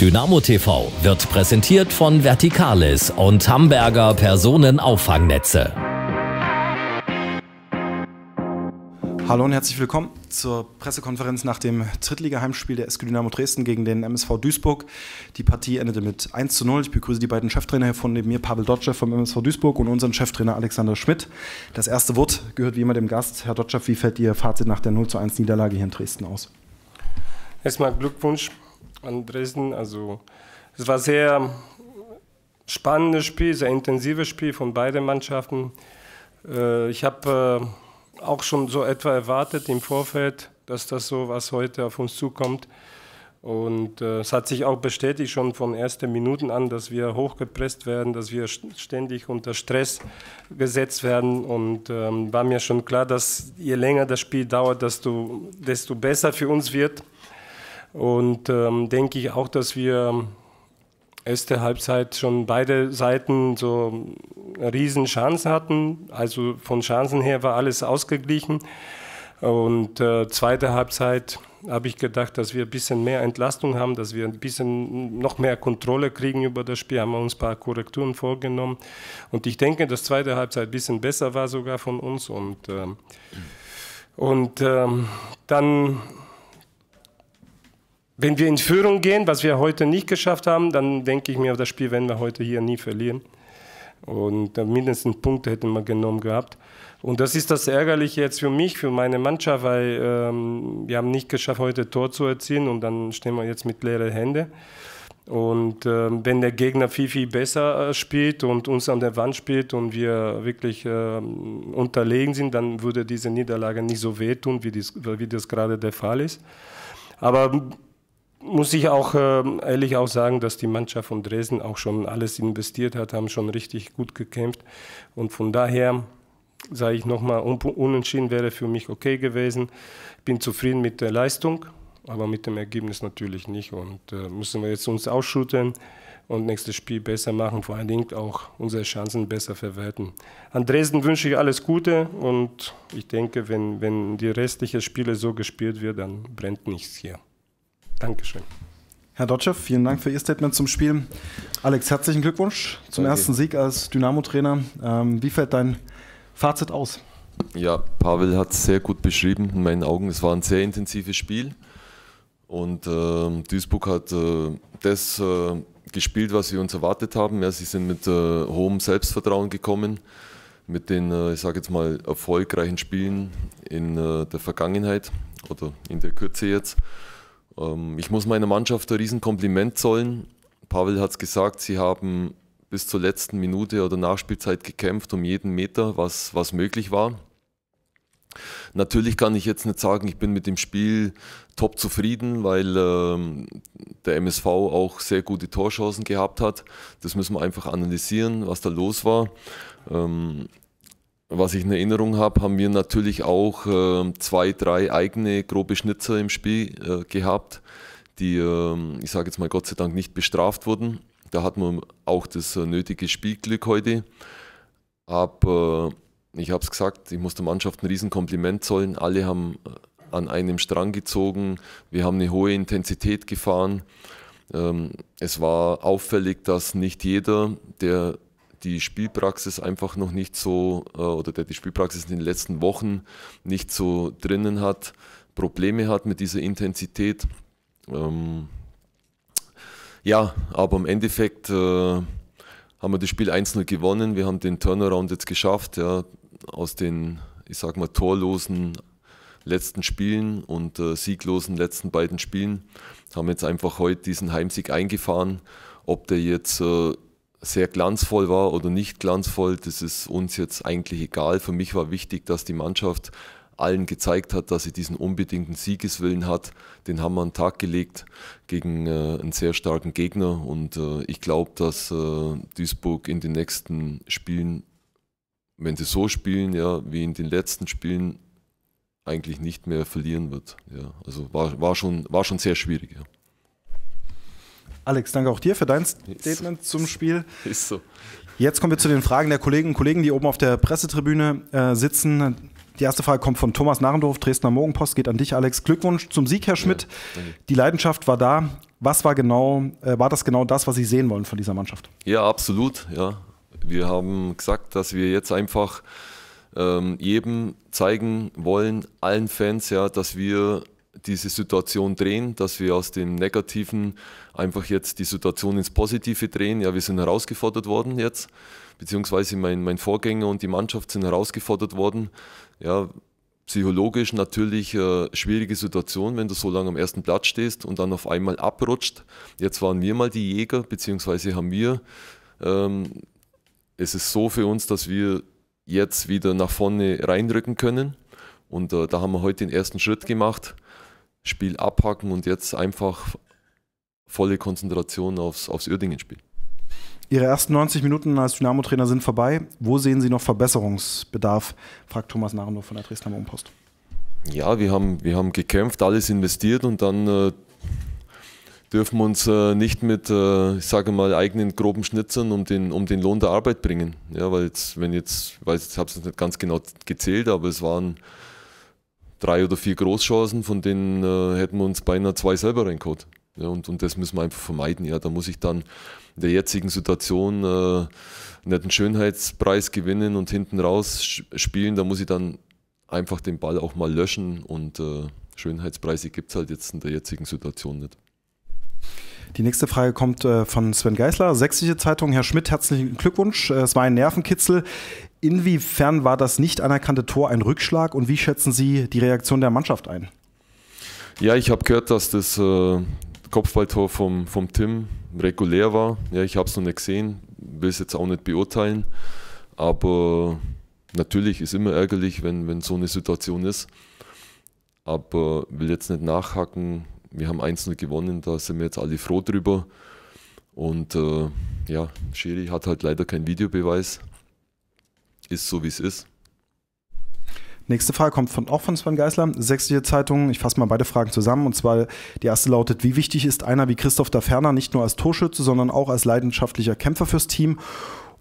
Dynamo TV wird präsentiert von Vertikalis und Hamburger Personenauffangnetze. Hallo und herzlich willkommen zur Pressekonferenz nach dem Drittliga-Heimspiel der SK Dynamo Dresden gegen den MSV Duisburg. Die Partie endete mit 1 zu 0. Ich begrüße die beiden Cheftrainer hier von neben mir, Pavel Dotscher vom MSV Duisburg und unseren Cheftrainer Alexander Schmidt. Das erste Wort gehört wie immer dem Gast. Herr Dotscher, wie fällt Ihr Fazit nach der 0 zu 1 Niederlage hier in Dresden aus? Erstmal Glückwunsch an Dresden. Also es war sehr spannendes Spiel, sehr intensives Spiel von beiden Mannschaften. Äh, ich habe äh, auch schon so etwa erwartet im Vorfeld, dass das so was heute auf uns zukommt. Und äh, es hat sich auch bestätigt schon von ersten Minuten an, dass wir hochgepresst werden, dass wir ständig unter Stress gesetzt werden. Und ähm, war mir schon klar, dass je länger das Spiel dauert, desto, desto besser für uns wird. Und ähm, denke ich auch, dass wir erste Halbzeit schon beide Seiten so eine riesen Chance hatten. Also von Chancen her war alles ausgeglichen. Und äh, zweite Halbzeit habe ich gedacht, dass wir ein bisschen mehr Entlastung haben, dass wir ein bisschen noch mehr Kontrolle kriegen über das Spiel, haben wir uns ein paar Korrekturen vorgenommen. Und ich denke, dass zweite Halbzeit ein bisschen besser war sogar von uns. Und, äh, und äh, dann wenn wir in Führung gehen, was wir heute nicht geschafft haben, dann denke ich mir, das Spiel werden wir heute hier nie verlieren. Und äh, mindestens Punkte hätten wir genommen gehabt. Und das ist das Ärgerliche jetzt für mich, für meine Mannschaft, weil ähm, wir haben nicht geschafft, heute Tor zu erzielen und dann stehen wir jetzt mit leeren Händen. Und ähm, wenn der Gegner viel, viel besser äh, spielt und uns an der Wand spielt und wir wirklich ähm, unterlegen sind, dann würde diese Niederlage nicht so wehtun, wie, dies, wie das gerade der Fall ist. Aber muss ich auch äh, ehrlich auch sagen, dass die Mannschaft von Dresden auch schon alles investiert hat, haben schon richtig gut gekämpft. Und von daher sage ich nochmal, un unentschieden wäre für mich okay gewesen. Ich Bin zufrieden mit der Leistung, aber mit dem Ergebnis natürlich nicht. Und äh, müssen wir jetzt uns ausschütten und nächstes Spiel besser machen, vor allen Dingen auch unsere Chancen besser verwerten. An Dresden wünsche ich alles Gute und ich denke, wenn, wenn die restlichen Spiele so gespielt wird, dann brennt nichts hier. Dankeschön. Herr Dotschew, vielen Dank für Ihr Statement zum Spiel. Alex, herzlichen Glückwunsch zum Danke. ersten Sieg als Dynamo-Trainer. Ähm, wie fällt dein Fazit aus? Ja, Pavel hat es sehr gut beschrieben in meinen Augen. Es war ein sehr intensives Spiel und äh, Duisburg hat äh, das äh, gespielt, was wir uns erwartet haben. Ja, sie sind mit äh, hohem Selbstvertrauen gekommen, mit den, äh, ich sage jetzt mal, erfolgreichen Spielen in äh, der Vergangenheit oder in der Kürze jetzt. Ähm, ich muss meiner Mannschaft ein Riesenkompliment zollen. Pavel hat es gesagt, sie haben bis zur letzten Minute oder Nachspielzeit gekämpft um jeden Meter, was, was möglich war. Natürlich kann ich jetzt nicht sagen, ich bin mit dem Spiel top zufrieden, weil ähm, der MSV auch sehr gute Torchancen gehabt hat. Das müssen wir einfach analysieren, was da los war. Ähm, was ich in Erinnerung habe, haben wir natürlich auch äh, zwei, drei eigene grobe Schnitzer im Spiel äh, gehabt, die, äh, ich sage jetzt mal Gott sei Dank, nicht bestraft wurden. Da hatten wir auch das äh, nötige Spielglück heute. Aber äh, ich habe es gesagt, ich muss der Mannschaft ein Riesenkompliment zollen. Alle haben äh, an einem Strang gezogen. Wir haben eine hohe Intensität gefahren. Ähm, es war auffällig, dass nicht jeder, der die Spielpraxis einfach noch nicht so äh, oder der die Spielpraxis in den letzten Wochen nicht so drinnen hat, Probleme hat mit dieser Intensität. Ähm, ja, aber im Endeffekt äh, haben wir das Spiel 1-0 gewonnen. Wir haben den Turnaround jetzt geschafft, ja, aus den, ich sag mal, torlosen letzten Spielen und äh, sieglosen letzten beiden Spielen. Haben jetzt einfach heute diesen Heimsieg eingefahren. Ob der jetzt äh, sehr glanzvoll war oder nicht glanzvoll, das ist uns jetzt eigentlich egal. Für mich war wichtig, dass die Mannschaft allen gezeigt hat, dass sie diesen unbedingten Siegeswillen hat. Den haben wir an den Tag gelegt gegen äh, einen sehr starken Gegner. Und äh, ich glaube, dass äh, Duisburg in den nächsten Spielen, wenn sie so spielen, ja, wie in den letzten Spielen, eigentlich nicht mehr verlieren wird. Ja. Also war, war, schon, war schon sehr schwierig. Ja. Alex, danke auch dir für dein Statement zum Spiel. Ist so. Jetzt kommen wir zu den Fragen der Kolleginnen und Kollegen, die oben auf der Pressetribüne äh, sitzen. Die erste Frage kommt von Thomas Narendorf, Dresdner Morgenpost, geht an dich, Alex. Glückwunsch zum Sieg, Herr Schmidt. Ja, die Leidenschaft war da. Was war genau, äh, war das genau das, was Sie sehen wollen von dieser Mannschaft? Ja, absolut. Ja. Wir haben gesagt, dass wir jetzt einfach ähm, jedem zeigen wollen, allen Fans, ja, dass wir diese Situation drehen, dass wir aus dem Negativen einfach jetzt die Situation ins Positive drehen. Ja, wir sind herausgefordert worden jetzt, beziehungsweise mein, mein Vorgänger und die Mannschaft sind herausgefordert worden. Ja, psychologisch natürlich äh, schwierige Situation, wenn du so lange am ersten Platz stehst und dann auf einmal abrutscht. Jetzt waren wir mal die Jäger, beziehungsweise haben wir. Ähm, es ist so für uns, dass wir jetzt wieder nach vorne reinrücken können. Und äh, da haben wir heute den ersten Schritt gemacht. Spiel abhaken und jetzt einfach volle Konzentration aufs, aufs Uerdingen-Spiel. Ihre ersten 90 Minuten als Dynamo-Trainer sind vorbei. Wo sehen Sie noch Verbesserungsbedarf? fragt Thomas Narendorf von der Dresdner Umpost. Ja, wir haben, wir haben gekämpft, alles investiert und dann äh, dürfen wir uns äh, nicht mit, äh, ich sage mal, eigenen groben Schnitzern um den, um den Lohn der Arbeit bringen. Ja, weil jetzt, wenn jetzt, ich weiß, ich habe es nicht ganz genau gezählt, aber es waren drei oder vier Großchancen, von denen äh, hätten wir uns beinahe zwei selber reingeholt. Ja, und, und das müssen wir einfach vermeiden. Ja, da muss ich dann in der jetzigen Situation äh, nicht einen Schönheitspreis gewinnen und hinten raus spielen. Da muss ich dann einfach den Ball auch mal löschen und äh, Schönheitspreise gibt es halt jetzt in der jetzigen Situation nicht. Die nächste Frage kommt äh, von Sven Geisler, Sächsische Zeitung. Herr Schmidt, herzlichen Glückwunsch. Äh, es war ein Nervenkitzel. Inwiefern war das nicht anerkannte Tor ein Rückschlag und wie schätzen Sie die Reaktion der Mannschaft ein? Ja, ich habe gehört, dass das äh, Kopfballtor vom, vom Tim regulär war. Ja, ich habe es noch nicht gesehen, will es jetzt auch nicht beurteilen. Aber natürlich ist immer ärgerlich, wenn, wenn so eine Situation ist. Aber will jetzt nicht nachhacken. Wir haben 1-0 gewonnen, da sind wir jetzt alle froh drüber. Und äh, ja, Schiri hat halt leider keinen Videobeweis ist so, wie es ist. Nächste Frage kommt von, auch von Sven Geisler, Sächsische Zeitung. Ich fasse mal beide Fragen zusammen. Und zwar die erste lautet, wie wichtig ist einer wie Christoph da Ferner nicht nur als Torschütze, sondern auch als leidenschaftlicher Kämpfer fürs Team?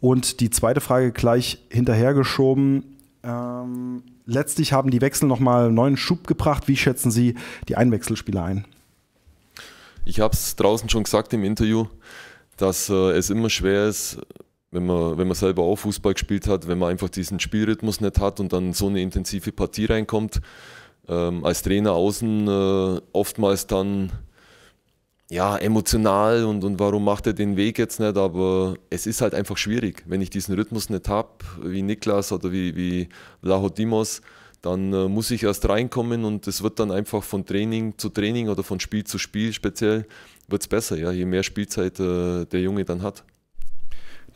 Und die zweite Frage gleich hinterhergeschoben. Ähm, letztlich haben die Wechsel nochmal neuen Schub gebracht. Wie schätzen Sie die Einwechselspieler ein? Ich habe es draußen schon gesagt im Interview, dass äh, es immer schwer ist, wenn man, wenn man selber auch Fußball gespielt hat, wenn man einfach diesen Spielrhythmus nicht hat und dann so eine intensive Partie reinkommt, ähm, als Trainer außen äh, oftmals dann ja, emotional und, und warum macht er den Weg jetzt nicht, aber es ist halt einfach schwierig. Wenn ich diesen Rhythmus nicht habe, wie Niklas oder wie, wie Lahodimos, dann äh, muss ich erst reinkommen und es wird dann einfach von Training zu Training oder von Spiel zu Spiel speziell, wird es besser, ja, je mehr Spielzeit äh, der Junge dann hat.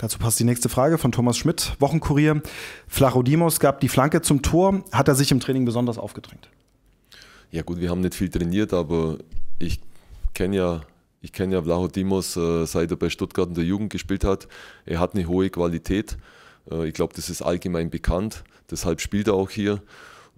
Dazu passt die nächste Frage von Thomas Schmidt, Wochenkurier. Flachodimos gab die Flanke zum Tor. Hat er sich im Training besonders aufgedrängt? Ja gut, wir haben nicht viel trainiert, aber ich kenne ja, ich ja Vlachodimos, äh, seit er bei Stuttgart in der Jugend gespielt hat. Er hat eine hohe Qualität. Äh, ich glaube, das ist allgemein bekannt. Deshalb spielt er auch hier.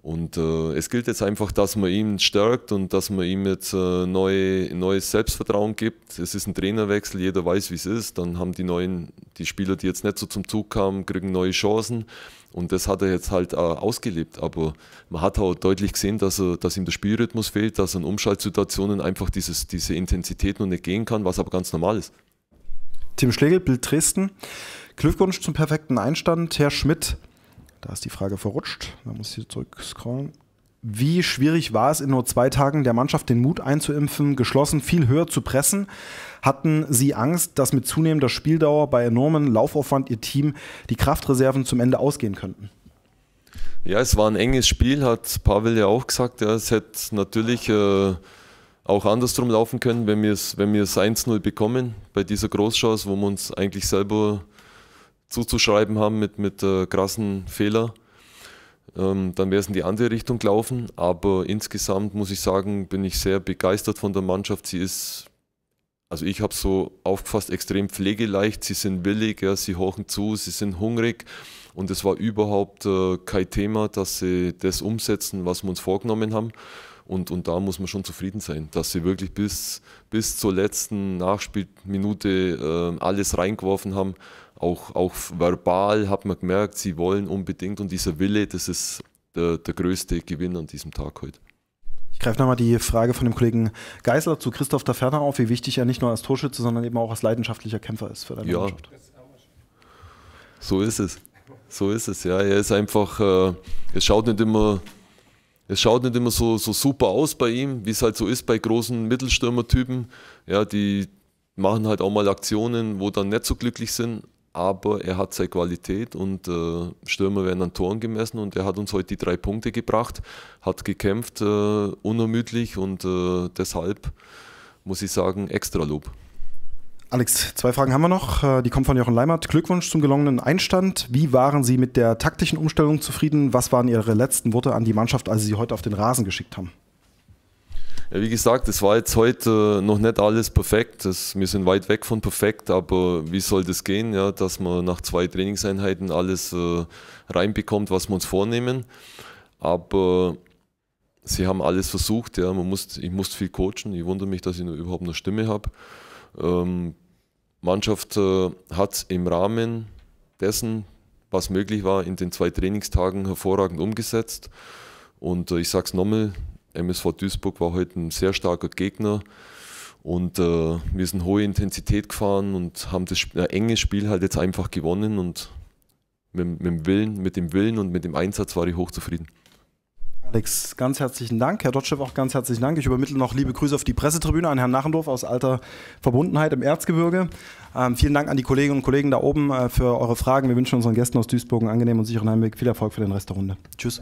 Und äh, es gilt jetzt einfach, dass man ihn stärkt und dass man ihm jetzt äh, neue, neues Selbstvertrauen gibt. Es ist ein Trainerwechsel, jeder weiß, wie es ist. Dann haben die neuen, die Spieler, die jetzt nicht so zum Zug kamen, kriegen neue Chancen. Und das hat er jetzt halt äh, ausgelebt. Aber man hat auch deutlich gesehen, dass, er, dass ihm der Spielrhythmus fehlt, dass er in Umschaltsituationen einfach dieses, diese Intensität noch nicht gehen kann, was aber ganz normal ist. Tim Schlegel, Bild Dresden. Glückwunsch zum perfekten Einstand, Herr Schmidt. Da ist die Frage verrutscht. Da muss ich zurückscrollen. Wie schwierig war es in nur zwei Tagen der Mannschaft den Mut einzuimpfen, geschlossen viel höher zu pressen? Hatten Sie Angst, dass mit zunehmender Spieldauer bei enormem Laufaufwand Ihr Team die Kraftreserven zum Ende ausgehen könnten? Ja, es war ein enges Spiel, hat Pavel ja auch gesagt. Ja, es hätte natürlich äh, auch andersrum laufen können, wenn wir es wenn 1-0 bekommen bei dieser Großchance, wo wir uns eigentlich selber zuzuschreiben haben mit, mit äh, krassen Fehlern, ähm, dann wäre es in die andere Richtung gelaufen. Aber insgesamt muss ich sagen, bin ich sehr begeistert von der Mannschaft. Sie ist, also ich habe so aufgefasst, extrem pflegeleicht. Sie sind willig, ja, sie horchen zu, sie sind hungrig. Und es war überhaupt äh, kein Thema, dass sie das umsetzen, was wir uns vorgenommen haben. Und, und da muss man schon zufrieden sein, dass sie wirklich bis, bis zur letzten Nachspielminute äh, alles reingeworfen haben. Auch, auch verbal hat man gemerkt, sie wollen unbedingt und dieser Wille, das ist der, der größte Gewinn an diesem Tag heute. Ich greife nochmal die Frage von dem Kollegen Geisler zu Christoph da ferner auf, wie wichtig er nicht nur als Torschütze, sondern eben auch als leidenschaftlicher Kämpfer ist für deine ja. Mannschaft. So ist es. So ist es, ja. Er ist einfach, äh, es schaut nicht immer es schaut nicht immer so, so super aus bei ihm, wie es halt so ist bei großen Mittelstürmertypen. Ja, die machen halt auch mal Aktionen, wo dann nicht so glücklich sind, aber er hat seine Qualität und äh, Stürmer werden an Toren gemessen und er hat uns heute die drei Punkte gebracht, hat gekämpft äh, unermüdlich und äh, deshalb muss ich sagen, extra Lob. Alex, zwei Fragen haben wir noch. Äh, die kommen von Jochen Leimert. Glückwunsch zum gelungenen Einstand. Wie waren Sie mit der taktischen Umstellung zufrieden? Was waren Ihre letzten Worte an die Mannschaft, als Sie sie heute auf den Rasen geschickt haben? Ja, wie gesagt, es war jetzt heute noch nicht alles perfekt. Das, wir sind weit weg von perfekt, aber wie soll das gehen, ja, dass man nach zwei Trainingseinheiten alles äh, reinbekommt, was wir uns vornehmen? Aber sie haben alles versucht. Ja. Man muss, ich musste viel coachen. Ich wundere mich, dass ich überhaupt eine Stimme habe. Ähm, Mannschaft äh, hat im Rahmen dessen, was möglich war, in den zwei Trainingstagen hervorragend umgesetzt. Und äh, ich sage es nochmal, MSV Duisburg war heute halt ein sehr starker Gegner. Und äh, wir sind hohe Intensität gefahren und haben das Sp äh, enge Spiel halt jetzt einfach gewonnen. Und mit, mit, dem Willen, mit dem Willen und mit dem Einsatz war ich hochzufrieden. Alex, ganz herzlichen Dank. Herr Dotschew, auch ganz herzlichen Dank. Ich übermittle noch liebe Grüße auf die Pressetribüne an Herrn Nachendorf aus alter Verbundenheit im Erzgebirge. Ähm, vielen Dank an die Kolleginnen und Kollegen da oben äh, für eure Fragen. Wir wünschen unseren Gästen aus Duisburg einen angenehmen und sicheren Heimweg. Viel Erfolg für den Rest der Runde. Tschüss.